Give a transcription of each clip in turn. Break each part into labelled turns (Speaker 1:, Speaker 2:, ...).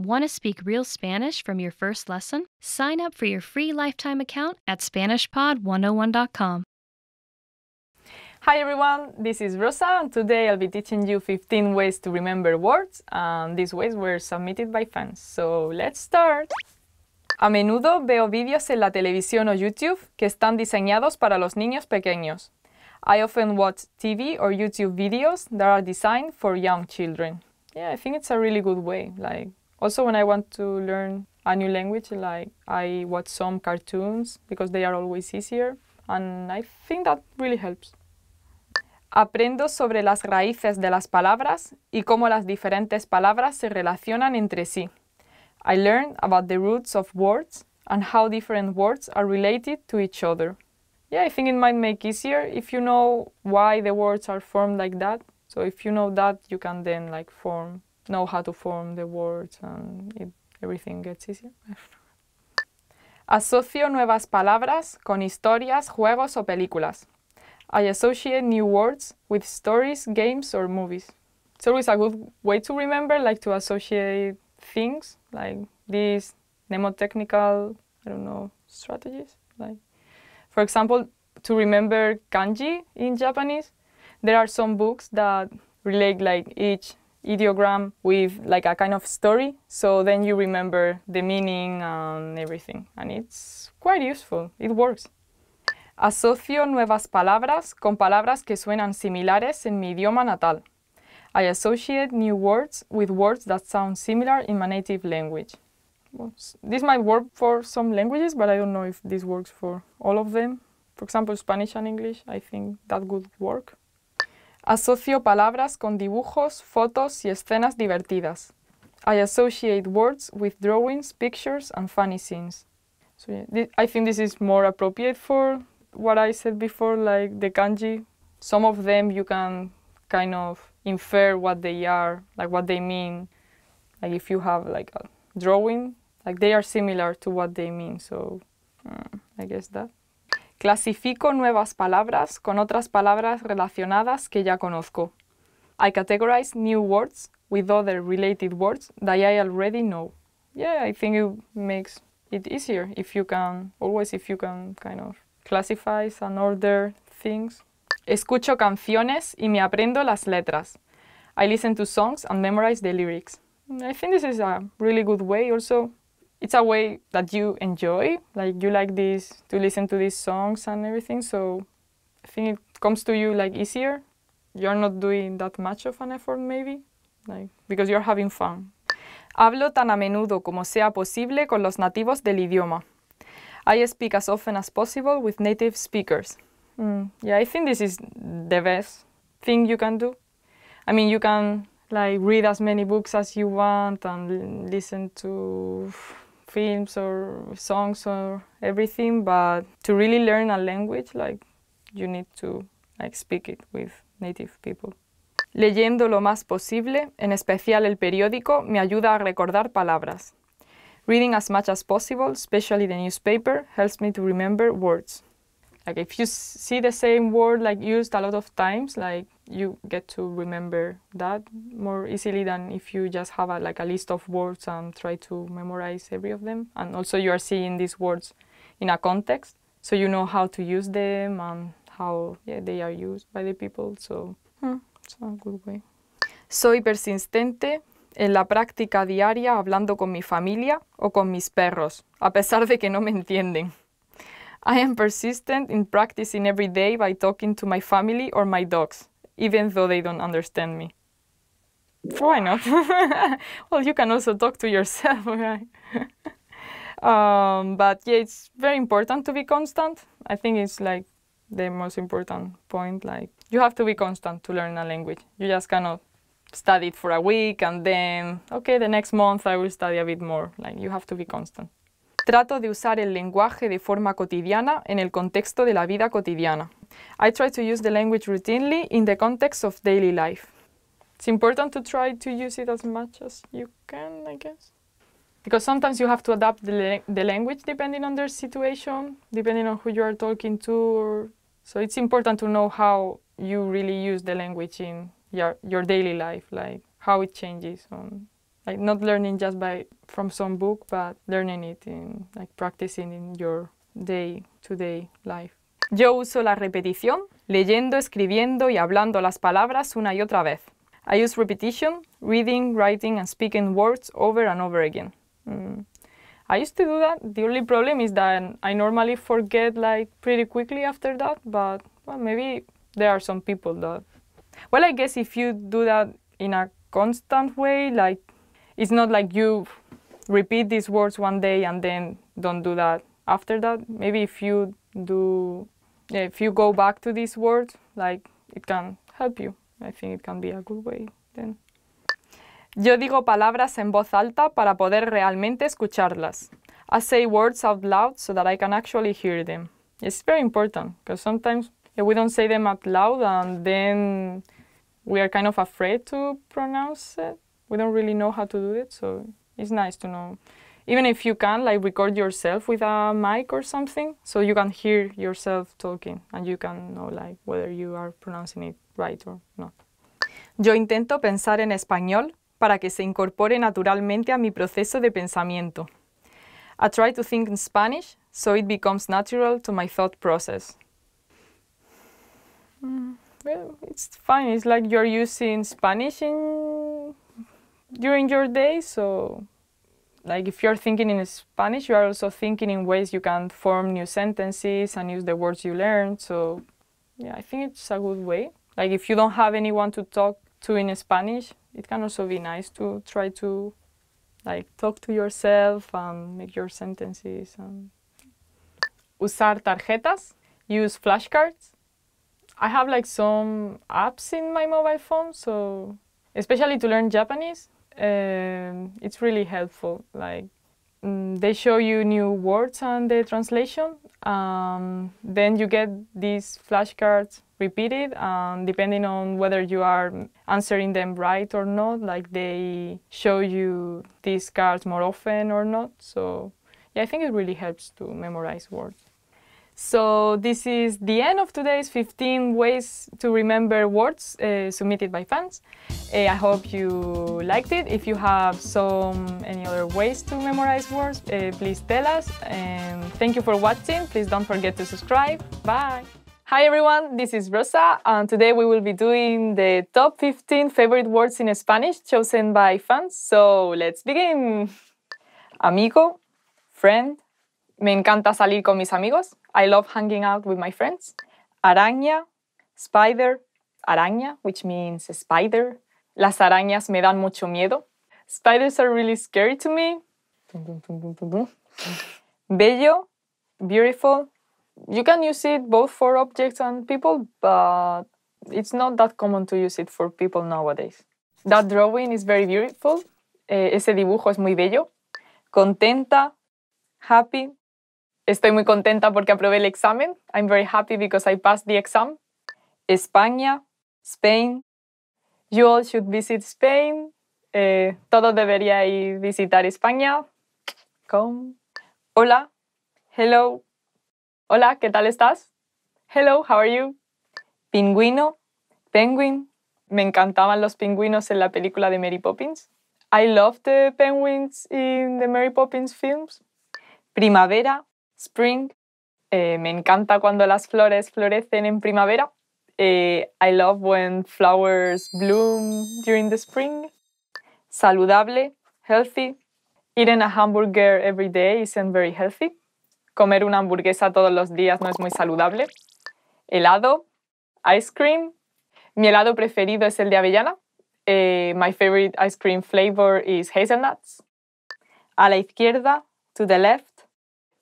Speaker 1: Want to speak real Spanish from your first lesson? Sign up for your free lifetime account at SpanishPod101.com. Hi everyone, this is Rosa, and today I'll be teaching you 15 ways to remember words, and these ways were submitted by fans. So let's start! A menudo veo vídeos en la televisión o YouTube que están diseñados para los niños pequeños. I often watch TV or YouTube videos that are designed for young children. Yeah, I think it's a really good way. Like, also, when I want to learn a new language, like I watch some cartoons because they are always easier, and I think that really helps. Aprendo sobre las raíces de las palabras y cómo las diferentes palabras se relacionan entre sí. I learn about the roots of words and how different words are related to each other. Yeah, I think it might make easier if you know why the words are formed like that. So if you know that, you can then like form know how to form the words and it, everything gets easier. Asocio nuevas palabras con historias, juegos o películas. I associate new words with stories, games or movies. It's always a good way to remember, like to associate things, like these mnemotechnical, I don't know, strategies. Like, for example, to remember kanji in Japanese, there are some books that relate like each ideogram with like a kind of story. So then you remember the meaning and everything. And it's quite useful. It works. Asocio nuevas palabras con palabras que suenan similares en mi idioma natal. I associate new words with words that sound similar in my native language. This might work for some languages, but I don't know if this works for all of them. For example, Spanish and English, I think that would work. Asocio palabras con dibujos, fotos y escenas divertidas. I associate words with drawings, pictures, and funny scenes. So yeah, I think this is more appropriate for what I said before, like the kanji. Some of them you can kind of infer what they are, like what they mean. Like if you have like a drawing, like they are similar to what they mean. So uh, I guess that. Clasifico nuevas palabras con otras palabras relacionadas que ya conozco. I categorize new words with other related words that I already know. Yeah, I think it makes it easier if you can, always if you can kind of classify and order things. Escucho canciones y me aprendo las letras. I listen to songs and memorize the lyrics. I think this is a really good way also it's a way that you enjoy. Like you like this to listen to these songs and everything. So I think it comes to you like easier. You're not doing that much of an effort maybe, like because you're having fun. Hablo tan a menudo como sea posible con los nativos del idioma. I speak as often as possible with native speakers. Mm, yeah, I think this is the best thing you can do. I mean, you can like read as many books as you want and listen to films or songs or everything, but to really learn a language, like you need to like speak it with native people. Leyendo lo más posible, en especial el periódico, me ayuda a recordar palabras. Reading as much as possible, especially the newspaper, helps me to remember words. Like if you see the same word like used a lot of times, like you get to remember that more easily than if you just have a, like a list of words and try to memorize every of them. And also you are seeing these words in a context, so you know how to use them and how yeah, they are used by the people. So hmm, it's a good way. Soy persistente en la práctica diaria hablando con mi familia o con mis perros, a pesar de que no me entienden. I am persistent in practicing every day by talking to my family or my dogs even though they don't understand me. Why not? well, you can also talk to yourself, right? um, but yeah, it's very important to be constant. I think it's like the most important point. Like you have to be constant to learn a language. You just cannot study it for a week and then, okay, the next month I will study a bit more. Like you have to be constant. Trato de usar el lenguaje de forma cotidiana en el contexto de la vida cotidiana. I try to use the language routinely in the context of daily life. It's important to try to use it as much as you can, I guess. Because sometimes you have to adapt the, la the language depending on their situation, depending on who you are talking to. Or... So it's important to know how you really use the language in your, your daily life, like how it changes on like not learning just by from some book but learning it in like practicing in your day to day life Yo uso la repetición, leyendo, escribiendo y hablando las palabras una y otra vez. I use repetition, reading, writing and speaking words over and over again. Mm. I used to do that. The only problem is that I normally forget like pretty quickly after that, but well, maybe there are some people that well, I guess if you do that in a constant way, like it's not like you repeat these words one day and then don't do that after that. Maybe if you do if you go back to this word, like it can help you. I think it can be a good way then. Yo digo palabras en voz alta para poder realmente escucharlas. I say words out loud so that I can actually hear them. It's very important because sometimes we don't say them out loud and then we are kind of afraid to pronounce it. We don't really know how to do it, so it's nice to know even if you can like record yourself with a mic or something, so you can hear yourself talking and you can know like whether you are pronouncing it right or not. Yo intento pensar en español para que se incorpore naturalmente a mi proceso de pensamiento. I try to think in Spanish so it becomes natural to my thought process. Mm, well, it's fine. It's like you're using Spanish in, during your day, so like if you're thinking in Spanish, you are also thinking in ways you can form new sentences and use the words you learn. So yeah, I think it's a good way. Like if you don't have anyone to talk to in Spanish, it can also be nice to try to like talk to yourself and make your sentences and usar tarjetas, use flashcards. I have like some apps in my mobile phone, so especially to learn Japanese, um, it's really helpful. Like um, they show you new words and the translation. Um, then you get these flashcards repeated, and um, depending on whether you are answering them right or not, like they show you these cards more often or not. So yeah, I think it really helps to memorize words. So this is the end of today's 15 ways to remember words uh, submitted by fans. Uh, I hope you liked it. If you have some any other ways to memorize words, uh, please tell us. And thank you for watching. Please don't forget to subscribe. Bye. Hi everyone, this is Rosa, and today we will be doing the top 15 favorite words in Spanish chosen by fans. So let's begin. Amigo, friend, Me encanta salir con mis amigos. I love hanging out with my friends. Araña, spider, araña, which means spider. Las arañas me dan mucho miedo. Spiders are really scary to me. Bello, beautiful. You can use it both for objects and people, but it's not that common to use it for people nowadays. That drawing is very beautiful. Eh, ese dibujo es muy bello. Contenta, happy, Estoy muy contenta porque aprobé el examen. I'm very happy because I passed the exam. España, Spain. You all should visit Spain. Eh, todos a visitar España. Come. Hola. Hello. Hola, ¿qué tal estás? Hello, how are you? Pingüino. Penguin. Me encantaban los pingüinos en la película de Mary Poppins. I love the penguins in the Mary Poppins films. Primavera. Spring. Eh, me encanta cuando las flores florecen en primavera. Eh, I love when flowers bloom during the spring. Saludable, healthy. Eating a hamburger every day isn't very healthy. Comer una hamburguesa todos los días no es muy saludable. Helado, ice cream. Mi helado preferido es el de avellana. Eh, my favorite ice cream flavor is hazelnuts. A la izquierda, to the left.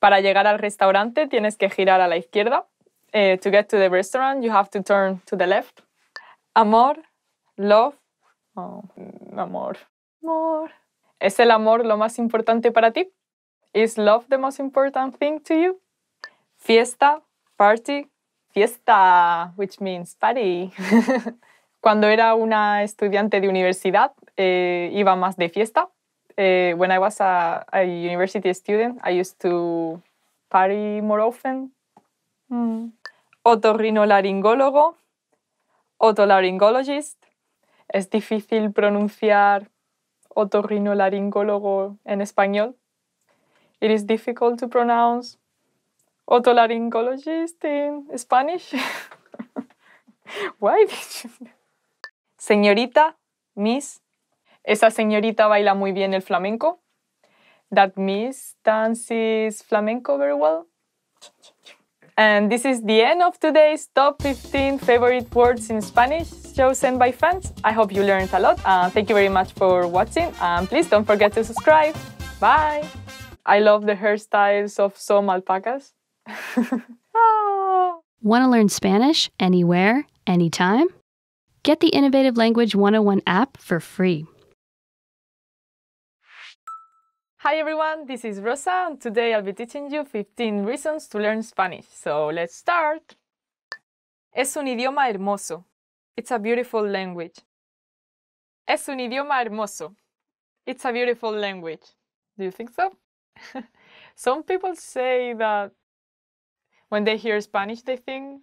Speaker 1: Para llegar al restaurante tienes que girar a la izquierda. Eh, to get to the restaurant you have to turn to the left. Amor, love, oh, mm, amor, amor. ¿Es el amor lo más importante para ti? Is love the most important thing to you? Fiesta, party, fiesta, which means party. Cuando era una estudiante de universidad eh, iba más de fiesta cuando eh, when I was a, a, university student, I used to party more often. Mm. Otorrinolaringólogo, otolaringologist. Es difícil pronunciar otorrinolaringólogo en español. It is difficult to pronounce otolaringologist in Spanish. Why Señorita, Miss, Esa señorita baila muy bien el flamenco. That miss dances flamenco very well. And this is the end of today's top 15 favorite words in Spanish chosen by fans. I hope you learned a lot. Uh, thank you very much for watching. And please don't forget to subscribe. Bye. I love the hairstyles of some alpacas. Ah. Want to learn Spanish anywhere, anytime? Get the Innovative Language 101 app for free. Hi everyone, this is Rosa and today I'll be teaching you 15 reasons to learn Spanish. So let's start! Es un idioma hermoso. It's a beautiful language. Es un idioma hermoso. It's a beautiful language. Do you think so? Some people say that when they hear Spanish they think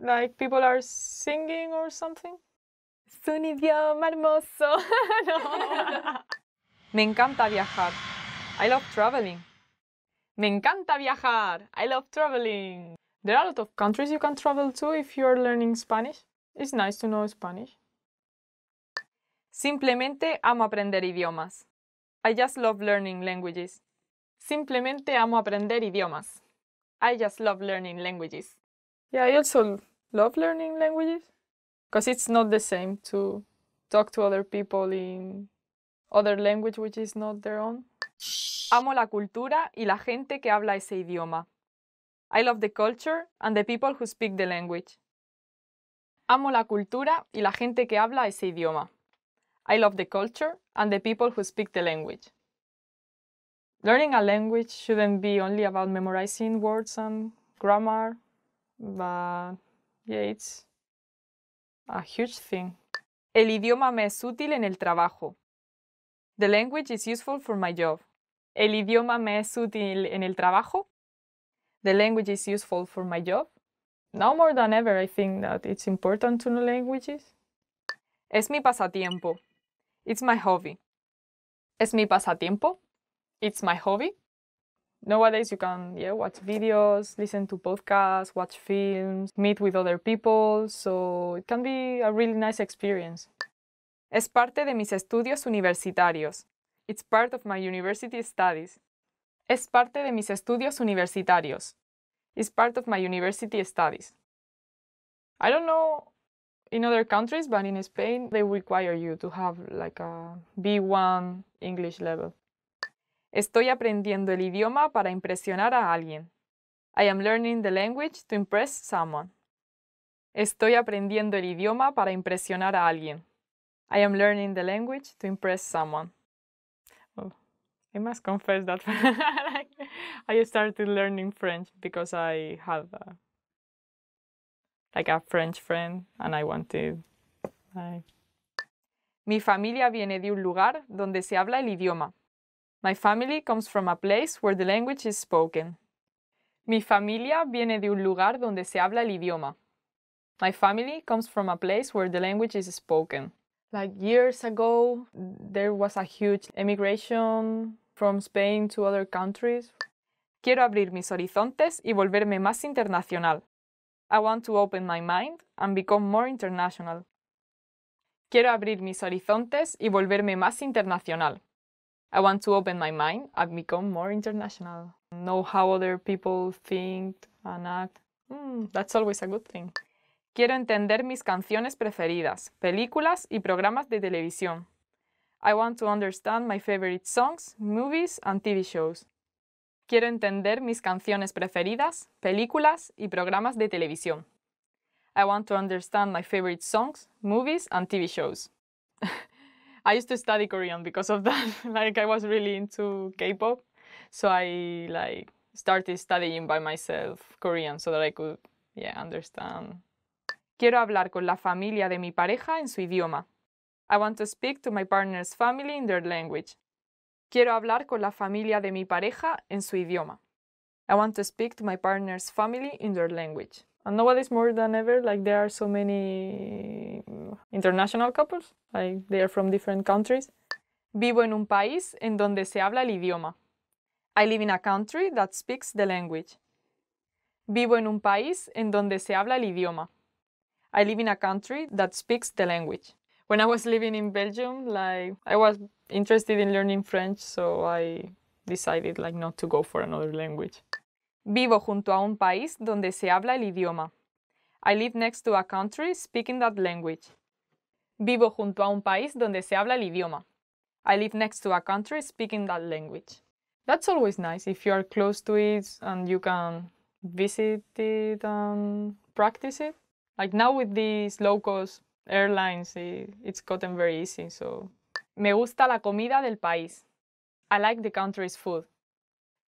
Speaker 1: like people are singing or something. Es un idioma hermoso. no. Me encanta viajar. I love traveling. Me encanta viajar. I love traveling. There are a lot of countries you can travel to if you're learning Spanish. It's nice to know Spanish. Simplemente amo aprender idiomas. I just love learning languages. Simplemente amo aprender idiomas. I just love learning languages. Yeah, I also love learning languages because it's not the same to talk to other people in other language which is not their own. Amo la cultura y la gente que habla ese idioma. I love the culture and the people who speak the language. Amo la cultura y la gente que habla ese idioma. I love the culture and the people who speak the language. Learning a language shouldn't be only about memorizing words and grammar, but yeah, it's a huge thing. El idioma me es útil en el trabajo. The language is useful for my job. El idioma me es útil en el trabajo. The language is useful for my job. Now more than ever, I think that it's important to know languages. Es mi pasatiempo. It's my hobby. Es mi pasatiempo. It's my hobby. Nowadays, you can yeah, watch videos, listen to podcasts, watch films, meet with other people, so it can be a really nice experience. Es parte de mis estudios universitarios. It's part of my university studies. Es parte de mis estudios universitarios. It's part of my university studies. I don't know in other countries, but in Spain they require you to have like a B1 English level. Estoy aprendiendo el idioma para impresionar a alguien. I am learning the language to impress someone. Estoy aprendiendo el idioma para impresionar a alguien. I am learning the language to impress someone. Oh, I must confess that like, I started learning French because I have a, like a French friend and I wanted. Like... Mi familia viene de un lugar donde se habla el idioma. My family comes from a place where the language is spoken. Mi familia viene de un lugar donde se habla el idioma. My family comes from a place where the language is spoken. Like years ago, there was a huge emigration from Spain to other countries. Quiero abrir mis horizontes y volverme más internacional. I want to open my mind and become more international. Quiero abrir mis horizontes y volverme más internacional. I want to open my mind and become more international. Know how other people think and act. Mm, that's always a good thing. Quiero entender mis canciones preferidas, películas y programas de televisión. I want to understand my favorite songs, movies and TV shows. Quiero entender mis canciones preferidas, películas y programas de televisión. I want to understand my favorite songs, movies and TV shows. I used to study Korean because of that. like I was really into K-pop, so I like started studying by myself Korean so that I could yeah understand Quiero hablar con la familia de mi pareja en su idioma. I want to speak to my partner's family in their language. Quiero hablar con la familia de mi pareja en su idioma. I want to speak to my partner's family in their language. And nowadays, more than ever, like there are so many international couples, like they are from different countries. Vivo en un país en donde se habla el idioma. I live in a country that speaks the language. Vivo en un país en donde se habla el idioma. I live in a country that speaks the language. When I was living in Belgium, like I was interested in learning French, so I decided like not to go for another language. Vivo junto a un país donde se habla el idioma. I live next to a country speaking that language. Vivo junto a un país donde se habla el idioma. I live next to a country speaking that language. That's always nice if you are close to it and you can visit it and practice it. Like now with these low cost airlines, it's gotten very easy. So, me gusta la comida del país. I like the country's food.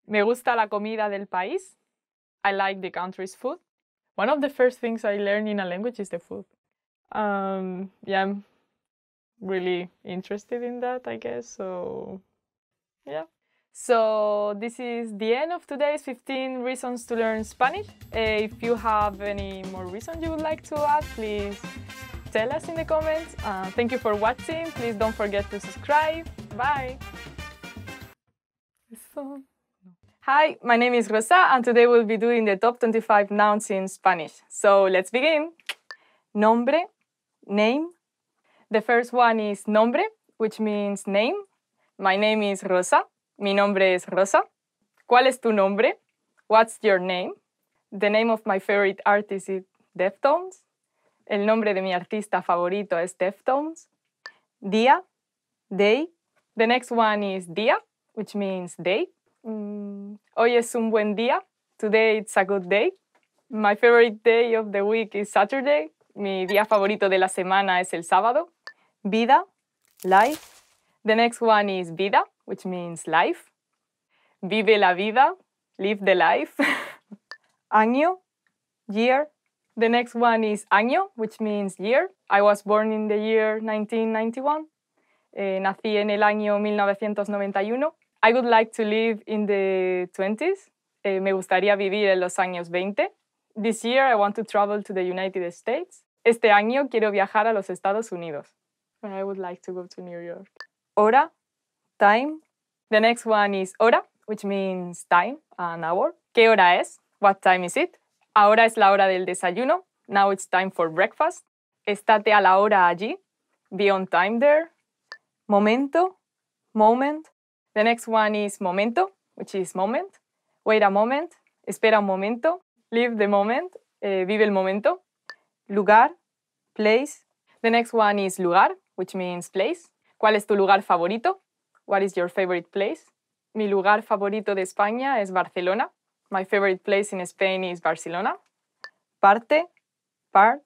Speaker 1: Me gusta la comida del país. I like the country's food. One of the first things I learn in a language is the food. Um, yeah, I'm really interested in that, I guess. So, yeah. So this is the end of today's 15 reasons to learn Spanish. Uh, if you have any more reasons you would like to add, please tell us in the comments. Uh, thank you for watching. Please don't forget to subscribe. Bye. Hi, my name is Rosa and today we'll be doing the top 25 nouns in Spanish. So let's begin. Nombre, name. The first one is nombre, which means name. My name is Rosa. Mi nombre es Rosa. ¿Cuál es tu nombre? What's your name? The name of my favorite artist is Deftones. El nombre de mi artista favorito es Deftones. Día, day. The next one is día, which means day. Mm, hoy es un buen día. Today it's a good day. My favorite day of the week is Saturday. Mi día favorito de la semana es el sábado. Vida, life. The next one is vida, which means life. Vive la vida, live the life. año, year. The next one is año, which means year. I was born in the year 1991. Eh, nací en el año 1991. I would like to live in the 20s. Eh, me gustaría vivir en los años 20. This year I want to travel to the United States. Este año quiero viajar a los Estados Unidos. I would like to go to New York. Hora, time. The next one is hora, which means time, an hour. ¿Qué hora es? What time is it? Ahora es la hora del desayuno. Now it's time for breakfast. Estate a la hora allí. Be on time there. Momento, moment. The next one is momento, which is moment. Wait a moment. Espera un momento. Live the moment. Eh, vive el momento. Lugar, place. The next one is lugar, which means place. ¿Cuál es tu lugar favorito? What is your favorite place? Mi lugar favorito de España es Barcelona. My favorite place in Spain is Barcelona. Parte, part.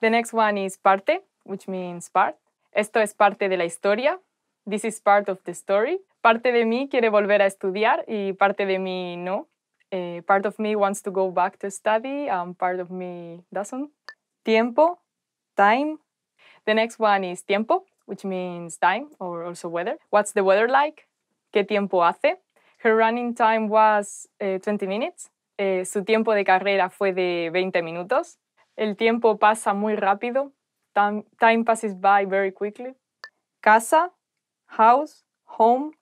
Speaker 1: The next one is parte, which means part. Esto es parte de la historia. This is part of the story. Parte de mí quiere volver a estudiar y parte de mí no. Eh, part of me wants to go back to study and part of me doesn't. Tiempo, time. The next one is tiempo, which means time or also weather. What's the weather like? ¿Qué tiempo hace? Her running time was 20 eh, minutes. Eh, su tiempo de carrera fue de 20 minutos. El tiempo pasa muy rápido. time passes by very quickly. Casa, house, home.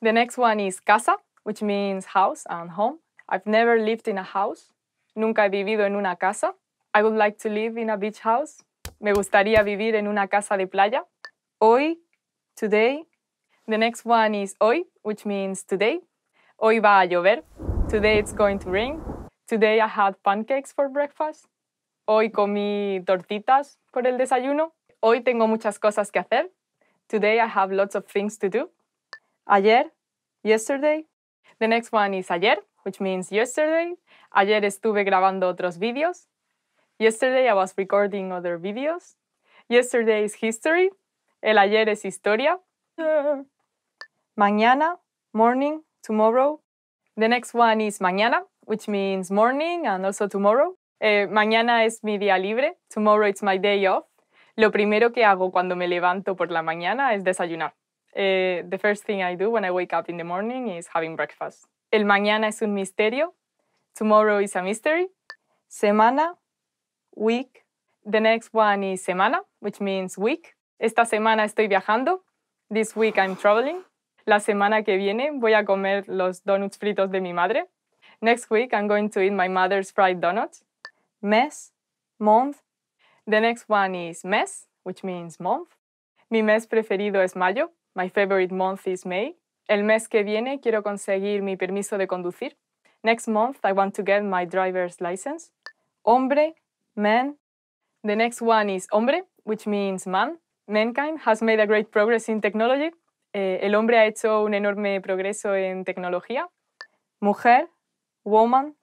Speaker 1: The next one is casa, which means house and home. I've never lived in a house. Nunca he vivido en una casa. I would like to live in a beach house. Me gustaría vivir en una casa de playa hoy, today. The next one is hoy, which means today. Hoy va a llover. Today it's going to rain. Today I had pancakes for breakfast. Hoy comí tortitas por el desayuno. Hoy tengo muchas cosas que hacer. Today I have lots of things to do. Ayer, yesterday. The next one is ayer, which means yesterday. Ayer estuve grabando otros vídeos. Yesterday I was recording other videos. Yesterday is history, el ayer es historia. Mañana, morning, tomorrow. The next one is mañana, which means morning and also tomorrow. Eh, mañana es mi día libre, tomorrow it's my day off. Lo primero que hago cuando me levanto por la mañana es desayunar. Eh, the first thing I do when I wake up in the morning is having breakfast. El mañana es un misterio, tomorrow is a mystery. Semana, week. The next one is semana, which means week. Esta semana estoy viajando. This week I'm traveling. La semana que viene voy a comer los donuts fritos de mi madre. Next week I'm going to eat my mother's fried donuts. Mes, month. The next one is mes, which means month. Mi mes preferido es mayo. My favorite month is May. El mes que viene quiero conseguir mi permiso de conducir. Next month I want to get my driver's license. Hombre, man. The next one is hombre, which means man mankind has made a great progress in technology. Eh, el hombre ha hecho un enorme progreso en tecnología. Mujer, woman.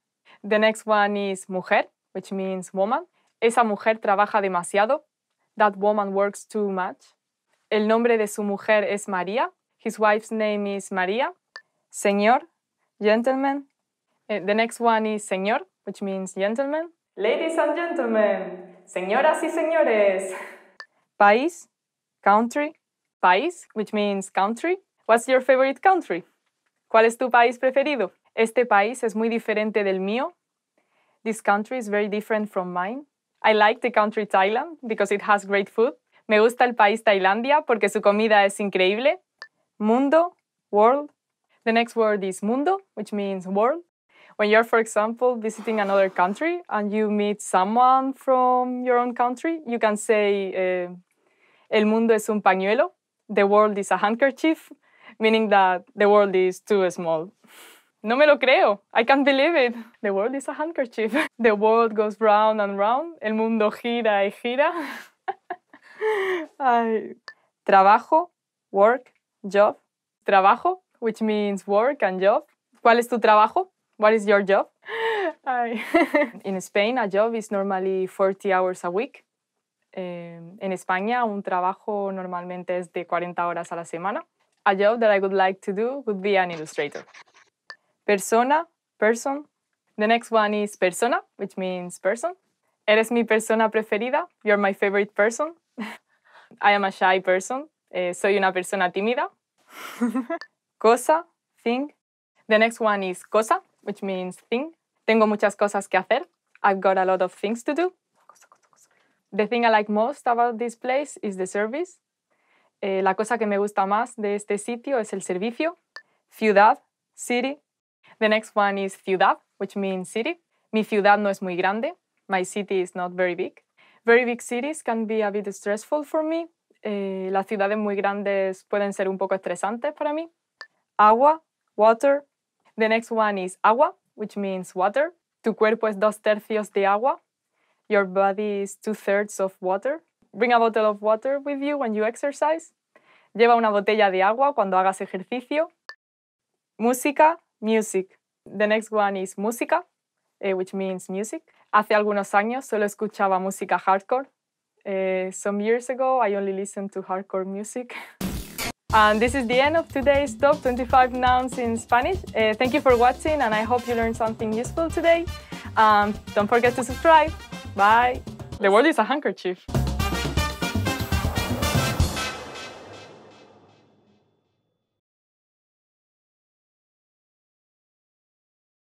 Speaker 1: The next one is mujer, which means woman. Esa mujer trabaja demasiado. That woman works too much. El nombre de su mujer es María. His wife's name is María. Señor, gentleman. Eh, the next one is señor, which means gentleman. Ladies and gentlemen, señoras y señores. País, country, país, which means country. What's your favorite country? ¿Cuál es tu país preferido? Este país es muy diferente del mío. This country is very different from mine. I like the country Thailand because it has great food. Me gusta el país Tailandia porque su comida es increíble. Mundo, world. The next word is mundo, which means world. When you're, for example, visiting another country and you meet someone from your own country, you can say, uh, El mundo es un pañuelo. The world is a handkerchief, meaning that the world is too small. No me lo creo. I can't believe it. The world is a handkerchief. The world goes round and round. El mundo gira y gira. Ay. Trabajo, work, job. Trabajo, which means work and job. ¿Cuál es tu trabajo? What is your job? Ay. In Spain, a job is normally 40 hours a week. Em, en España un trabajo normalmente es de 40 horas a la semana. A job that I would like to do would be an illustrator. Persona, person. The next one is persona, which means person. Eres mi persona preferida. You're my favorite person. I am a shy person. Eh, soy una persona tímida. cosa, thing. The next one is cosa, which means thing. Tengo muchas cosas que hacer. I've got a lot of things to do. The thing I like most about this place is the service. Eh, la cosa que me gusta más de este sitio es el servicio. Ciudad, city. The next one is ciudad, which means city. Mi ciudad no es muy grande. My city is not very big. Very big cities can be a bit stressful for me. Eh, las ciudades muy grandes pueden ser un poco estresantes para mí. Agua, water. The next one is agua, which means water. Tu cuerpo es dos tercios de agua. your body is two thirds of water. Bring a bottle of water with you when you exercise. Lleva una botella de agua cuando hagas ejercicio. Música, music. The next one is música, eh, which means music. Hace algunos años solo escuchaba música hardcore. Eh, some years ago, I only listened to hardcore music. And this is the end of today's top 25 nouns in Spanish. Uh, thank you for watching, and I hope you learned something useful today. Um, don't forget to subscribe. Bye. The world is a handkerchief.